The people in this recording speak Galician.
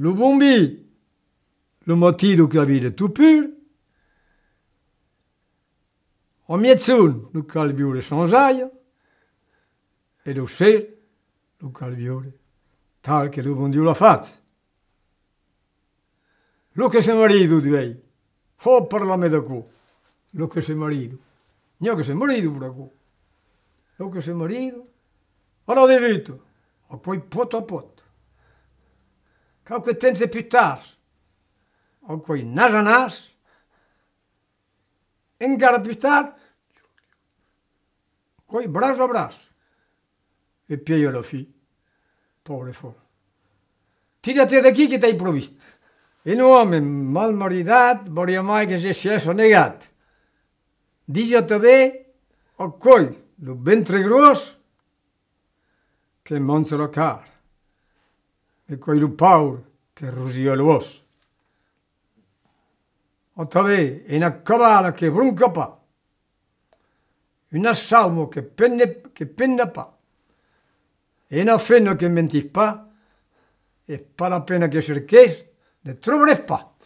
le bombi, le moti du clavi tout pur, o mietzun du calviure sonzaia, e lo ser du calviure, tal que lo bondiu la faz. Lo que se marido divei, fo parlame da cu, lo che se marido, io che se marido pure cu, lo que se marido, ora ho vito, o poi poto a poto. Quelques temps plus tard, encore une agence, encara plus tard, quoi, bras à bras. Et puis je le fis, pauvre fou. Tira-te d'aquí que t'he previst. I un home mal maridat, volia mai que se sia negat. Dijo-te bé, el coll, el ventre gros, que mons lo car e Coirupau que rusió el vos. O Rusiolvos. Ottavé cabala que brunca pa, una salmo che penne, che penna pa, e feno que mentis pa, es pa la pena que cerqués de trobar pa.